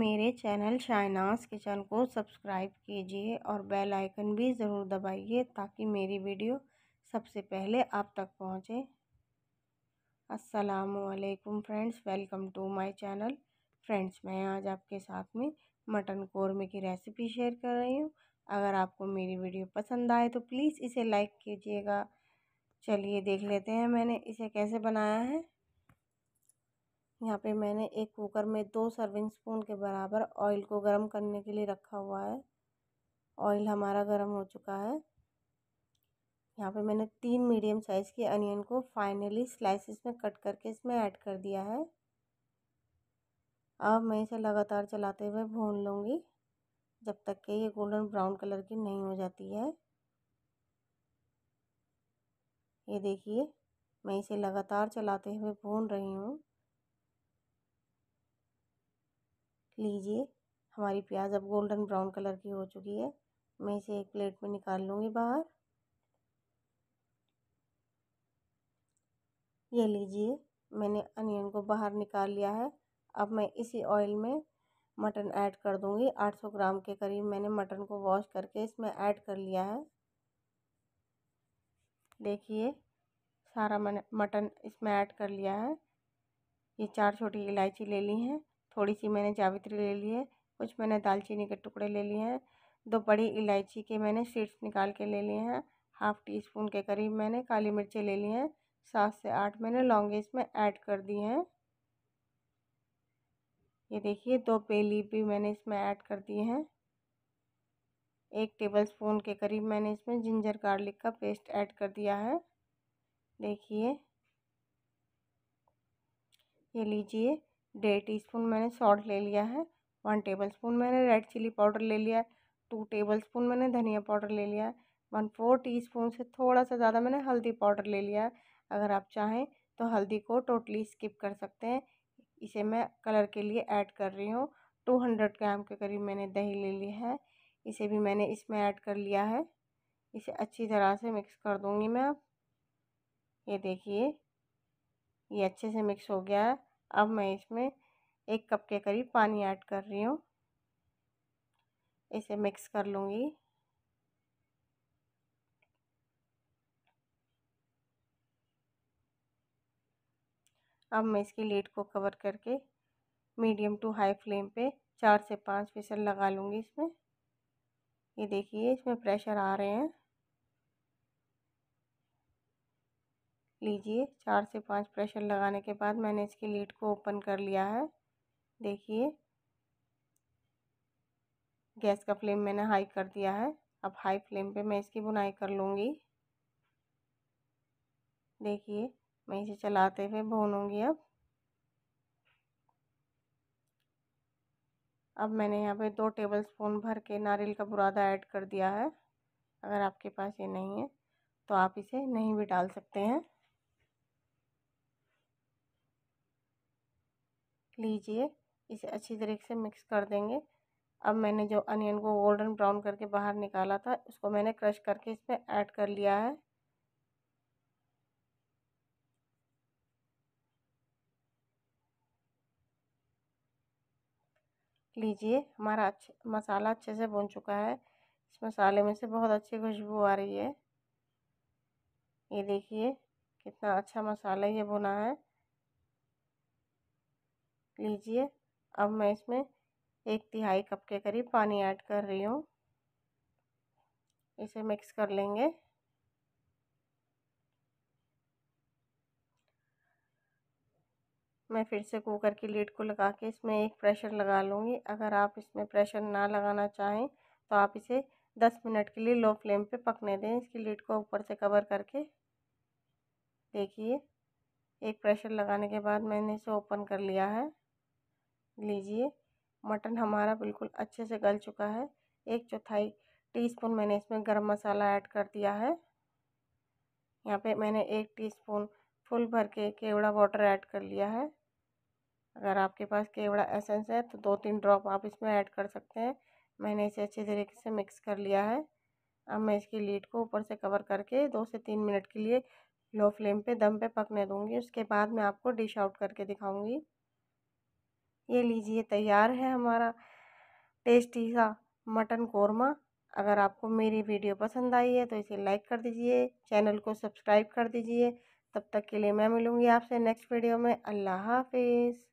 मेरे channel Shaina's Kitchen को subscribe कीजिए और बेल आइकन भी ज़रूर दबाइए ताकि मेरी वीडियो सबसे पहले आप तक पहुँचे असलकुम friends welcome to my channel friends मैं आज आपके साथ में मटन कौरमे की रेसिपी शेयर कर रही हूँ अगर आपको मेरी वीडियो पसंद आए तो प्लीज़ इसे लाइक कीजिएगा चलिए देख लेते हैं मैंने इसे कैसे बनाया है यहाँ पे मैंने एक कुकर में दो सर्विंग स्पून के बराबर ऑयल को गर्म करने के लिए रखा हुआ है ऑयल हमारा गर्म हो चुका है यहाँ पे मैंने तीन मीडियम साइज़ के अनियन को फाइनली स्लाइसिस में कट करके इसमें ऐड कर दिया है अब मैं इसे लगातार चलाते हुए भून लूँगी जब तक कि ये गोल्डन ब्राउन कलर की नहीं हो जाती है ये देखिए मैं इसे लगातार चलाते हुए भून रही हूँ लीजिए हमारी प्याज़ अब गोल्डन ब्राउन कलर की हो चुकी है मैं इसे एक प्लेट में निकाल लूँगी बाहर ये लीजिए मैंने अनियन को बाहर निकाल लिया है अब मैं इसी ऑयल में मटन ऐड कर दूँगी 800 ग्राम के करीब मैंने मटन को वॉश करके इसमें ऐड कर लिया है देखिए सारा मैंने मटन इसमें ऐड कर लिया है ये चार छोटी इलायची ले ली हैं थोड़ी सी मैंने जावित्री ले ली है कुछ मैंने दालचीनी के टुकड़े ले लिए हैं दो बड़ी इलायची के मैंने सीड्स निकाल के ले लिए हैं हाफ़ टी स्पून के करीब मैंने काली मिर्चें ले ली हैं सात से आठ मैंने लौंगे इसमें ऐड कर दी हैं ये देखिए दो पेली भी मैंने इसमें ऐड कर दिए हैं एक टेबल स्पून के करीब मैंने इसमें जिंजर गार्लिक का पेस्ट ऐड कर दिया है देखिए ये लीजिए डेढ़ स्पून मैंने सॉल्ट ले लिया है वन टेबलस्पून मैंने रेड चिली पाउडर ले लिया है टू टेबलस्पून मैंने धनिया पाउडर ले लिया है वन फोर टीस्पून से थोड़ा सा ज़्यादा मैंने हल्दी पाउडर ले लिया है अगर आप चाहें तो हल्दी को टोटली स्किप कर सकते हैं इसे मैं कलर के लिए ऐड कर रही हूँ टू हंड्रेड ग्राम के करीब मैंने दही ले ली है इसे भी मैंने इसमें ऐड कर लिया है इसे अच्छी तरह से मिक्स कर दूँगी मैं ये देखिए ये अच्छे से मिक्स हो गया है अब मैं इसमें एक कप के करीब पानी ऐड कर रही हूँ इसे मिक्स कर लूँगी अब मैं इसकी लीड को कवर करके मीडियम टू हाई फ्लेम पे चार से पाँच विसल लगा लूँगी इसमें ये देखिए इसमें प्रेशर आ रहे हैं लीजिए चार से पाँच प्रेशर लगाने के बाद मैंने इसकी लीड को ओपन कर लिया है देखिए गैस का फ्लेम मैंने हाई कर दिया है अब हाई फ्लेम पे मैं इसकी बुनाई कर लूँगी देखिए मैं इसे चलाते हुए भूनूँगी अब अब मैंने यहाँ पे दो टेबल स्पून भर के नारियल का बुरादा ऐड कर दिया है अगर आपके पास ये नहीं है तो आप इसे नहीं भी डाल सकते हैं लीजिए इसे अच्छी तरीके से मिक्स कर देंगे अब मैंने जो अनियन को गोल्डन ब्राउन करके बाहर निकाला था उसको मैंने क्रश करके इसमें ऐड कर लिया है लीजिए हमारा अच्छे मसाला अच्छे से बन चुका है इस मसाले में से बहुत अच्छी खुशबू आ रही है ये देखिए कितना अच्छा मसाला ये बुना है लीजिए अब मैं इसमें एक तिहाई कप के करीब पानी ऐड कर रही हूँ इसे मिक्स कर लेंगे मैं फिर से कुकर की लीड को लगा के इसमें एक प्रेशर लगा लूँगी अगर आप इसमें प्रेशर ना लगाना चाहें तो आप इसे दस मिनट के लिए लो फ्लेम पे पकने दें इसकी लीड को ऊपर से कवर करके देखिए एक प्रेशर लगाने के बाद मैंने इसे ओपन कर लिया है लीजिए मटन हमारा बिल्कुल अच्छे से गल चुका है एक चौथाई टीस्पून मैंने इसमें गरम मसाला ऐड कर दिया है यहाँ पे मैंने एक टीस्पून फुल भर के केवड़ा वाटर ऐड कर लिया है अगर आपके पास केवड़ा एसेंस है तो दो तीन ड्रॉप आप इसमें ऐड कर सकते हैं मैंने इसे अच्छे तरीके से मिक्स कर लिया है अब मैं इसकी लीड को ऊपर से कवर करके दो से तीन मिनट के लिए लो फ्लेम पे दम पे पकने दूंगी उसके बाद मैं आपको डिश आउट करके दिखाऊंगी ये लीजिए तैयार है हमारा टेस्टी सा मटन कौरमा अगर आपको मेरी वीडियो पसंद आई है तो इसे लाइक कर दीजिए चैनल को सब्सक्राइब कर दीजिए तब तक के लिए मैं मिलूँगी आपसे नेक्स्ट वीडियो में अल्लाह हाफिज़